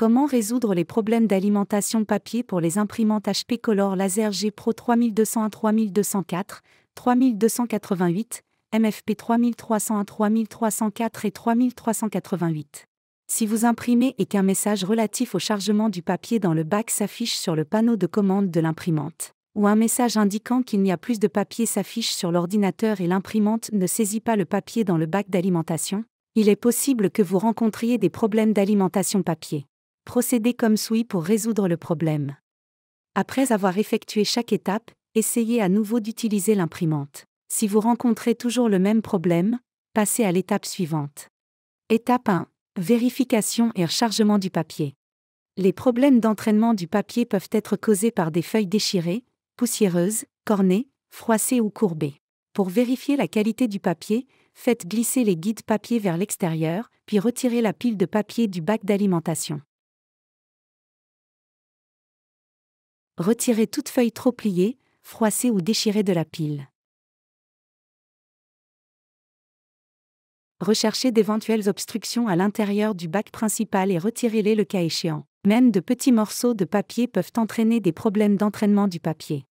Comment résoudre les problèmes d'alimentation papier pour les imprimantes HP Color Laser G Pro à 3204, 3288, MFP à 3304 et 3388. Si vous imprimez et qu'un message relatif au chargement du papier dans le bac s'affiche sur le panneau de commande de l'imprimante, ou un message indiquant qu'il n'y a plus de papier s'affiche sur l'ordinateur et l'imprimante ne saisit pas le papier dans le bac d'alimentation, il est possible que vous rencontriez des problèmes d'alimentation papier procédez comme suit pour résoudre le problème. Après avoir effectué chaque étape, essayez à nouveau d'utiliser l'imprimante. Si vous rencontrez toujours le même problème, passez à l'étape suivante. Étape 1. Vérification et rechargement du papier. Les problèmes d'entraînement du papier peuvent être causés par des feuilles déchirées, poussiéreuses, cornées, froissées ou courbées. Pour vérifier la qualité du papier, faites glisser les guides papier vers l'extérieur, puis retirez la pile de papier du bac d'alimentation. Retirez toute feuille trop pliée, froissée ou déchirée de la pile. Recherchez d'éventuelles obstructions à l'intérieur du bac principal et retirez-les le cas échéant. Même de petits morceaux de papier peuvent entraîner des problèmes d'entraînement du papier.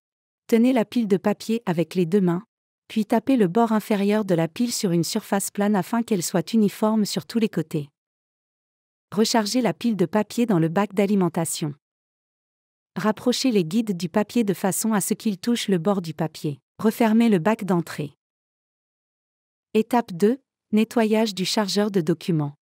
Tenez la pile de papier avec les deux mains, puis tapez le bord inférieur de la pile sur une surface plane afin qu'elle soit uniforme sur tous les côtés. Rechargez la pile de papier dans le bac d'alimentation. Rapprochez les guides du papier de façon à ce qu'ils touchent le bord du papier. Refermez le bac d'entrée. Étape 2. Nettoyage du chargeur de documents.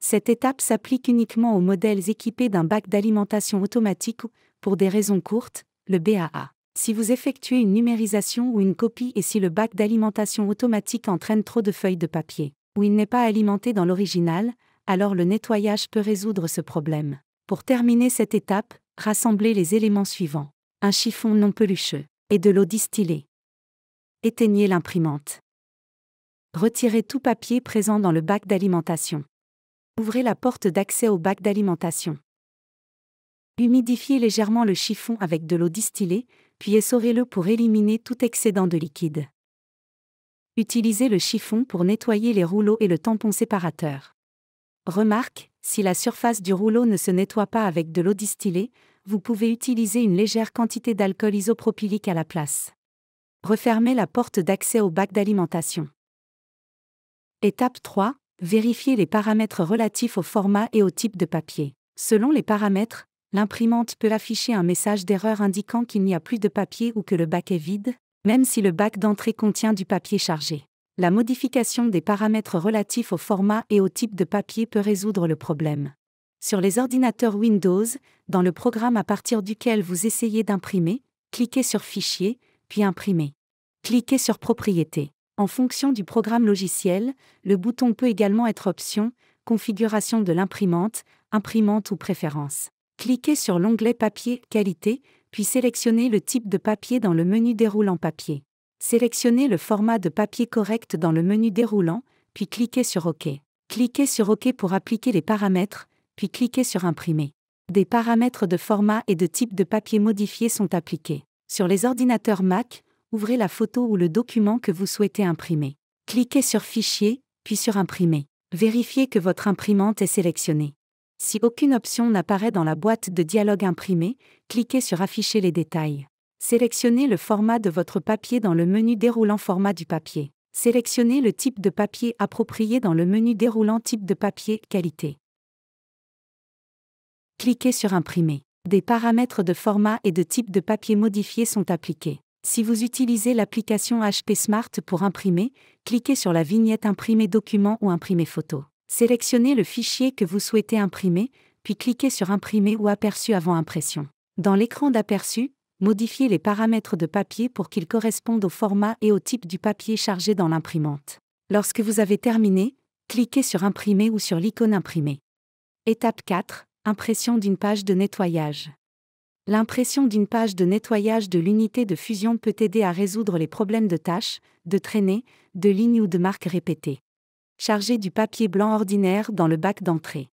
Cette étape s'applique uniquement aux modèles équipés d'un bac d'alimentation automatique ou, pour des raisons courtes, le BAA. Si vous effectuez une numérisation ou une copie et si le bac d'alimentation automatique entraîne trop de feuilles de papier, ou il n'est pas alimenté dans l'original, alors le nettoyage peut résoudre ce problème. Pour terminer cette étape, Rassemblez les éléments suivants. Un chiffon non pelucheux et de l'eau distillée. Éteignez l'imprimante. Retirez tout papier présent dans le bac d'alimentation. Ouvrez la porte d'accès au bac d'alimentation. Humidifiez légèrement le chiffon avec de l'eau distillée, puis essorez-le pour éliminer tout excédent de liquide. Utilisez le chiffon pour nettoyer les rouleaux et le tampon séparateur. Remarque, si la surface du rouleau ne se nettoie pas avec de l'eau distillée, vous pouvez utiliser une légère quantité d'alcool isopropylique à la place. Refermez la porte d'accès au bac d'alimentation. Étape 3. Vérifiez les paramètres relatifs au format et au type de papier. Selon les paramètres, l'imprimante peut afficher un message d'erreur indiquant qu'il n'y a plus de papier ou que le bac est vide, même si le bac d'entrée contient du papier chargé la modification des paramètres relatifs au format et au type de papier peut résoudre le problème. Sur les ordinateurs Windows, dans le programme à partir duquel vous essayez d'imprimer, cliquez sur Fichier, puis Imprimer. Cliquez sur Propriétés. En fonction du programme logiciel, le bouton peut également être Option, Configuration de l'imprimante, Imprimante ou Préférence. Cliquez sur l'onglet Papier Qualité, puis sélectionnez le type de papier dans le menu Déroulant papier. Sélectionnez le format de papier correct dans le menu déroulant, puis cliquez sur OK. Cliquez sur OK pour appliquer les paramètres, puis cliquez sur Imprimer. Des paramètres de format et de type de papier modifiés sont appliqués. Sur les ordinateurs Mac, ouvrez la photo ou le document que vous souhaitez imprimer. Cliquez sur Fichier, puis sur Imprimer. Vérifiez que votre imprimante est sélectionnée. Si aucune option n'apparaît dans la boîte de dialogue imprimé, cliquez sur Afficher les détails. Sélectionnez le format de votre papier dans le menu déroulant Format du papier. Sélectionnez le type de papier approprié dans le menu déroulant Type de papier Qualité. Cliquez sur Imprimer. Des paramètres de format et de type de papier modifiés sont appliqués. Si vous utilisez l'application HP Smart pour imprimer, cliquez sur la vignette Imprimer document ou Imprimer photo. Sélectionnez le fichier que vous souhaitez imprimer, puis cliquez sur Imprimer ou Aperçu avant impression. Dans l'écran d'aperçu, modifier les paramètres de papier pour qu'ils correspondent au format et au type du papier chargé dans l'imprimante. Lorsque vous avez terminé, cliquez sur Imprimer ou sur l'icône Imprimer. Étape 4. Impression d'une page de nettoyage. L'impression d'une page de nettoyage de l'unité de fusion peut aider à résoudre les problèmes de tâches, de traînées, de lignes ou de marques répétées. Chargez du papier blanc ordinaire dans le bac d'entrée.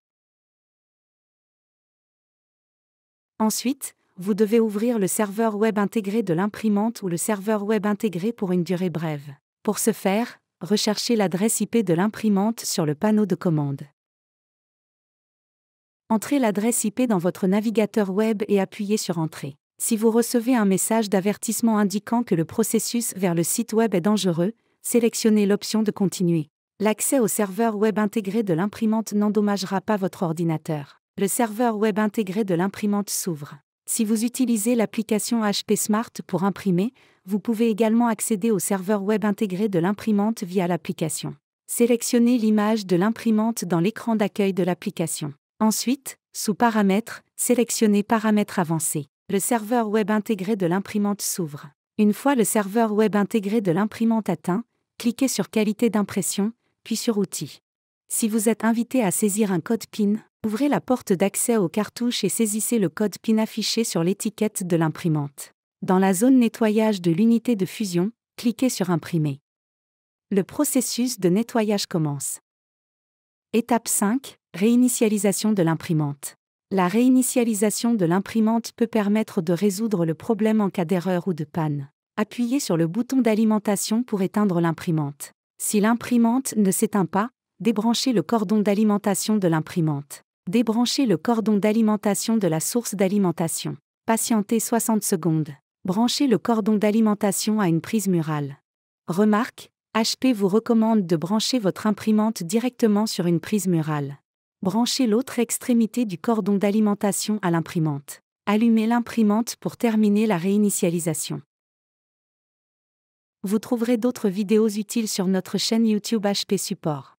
Ensuite, vous devez ouvrir le serveur web intégré de l'imprimante ou le serveur web intégré pour une durée brève. Pour ce faire, recherchez l'adresse IP de l'imprimante sur le panneau de commande. Entrez l'adresse IP dans votre navigateur web et appuyez sur Entrée. Si vous recevez un message d'avertissement indiquant que le processus vers le site web est dangereux, sélectionnez l'option de Continuer. L'accès au serveur web intégré de l'imprimante n'endommagera pas votre ordinateur. Le serveur web intégré de l'imprimante s'ouvre. Si vous utilisez l'application HP Smart pour imprimer, vous pouvez également accéder au serveur web intégré de l'imprimante via l'application. Sélectionnez l'image de l'imprimante dans l'écran d'accueil de l'application. Ensuite, sous Paramètres, sélectionnez Paramètres avancés. Le serveur web intégré de l'imprimante s'ouvre. Une fois le serveur web intégré de l'imprimante atteint, cliquez sur Qualité d'impression, puis sur Outils. Si vous êtes invité à saisir un code PIN, ouvrez la porte d'accès aux cartouches et saisissez le code PIN affiché sur l'étiquette de l'imprimante. Dans la zone nettoyage de l'unité de fusion, cliquez sur Imprimer. Le processus de nettoyage commence. Étape 5. Réinitialisation de l'imprimante. La réinitialisation de l'imprimante peut permettre de résoudre le problème en cas d'erreur ou de panne. Appuyez sur le bouton d'alimentation pour éteindre l'imprimante. Si l'imprimante ne s'éteint pas, Débranchez le cordon d'alimentation de l'imprimante. Débranchez le cordon d'alimentation de la source d'alimentation. Patientez 60 secondes. Branchez le cordon d'alimentation à une prise murale. Remarque, HP vous recommande de brancher votre imprimante directement sur une prise murale. Branchez l'autre extrémité du cordon d'alimentation à l'imprimante. Allumez l'imprimante pour terminer la réinitialisation. Vous trouverez d'autres vidéos utiles sur notre chaîne YouTube HP Support.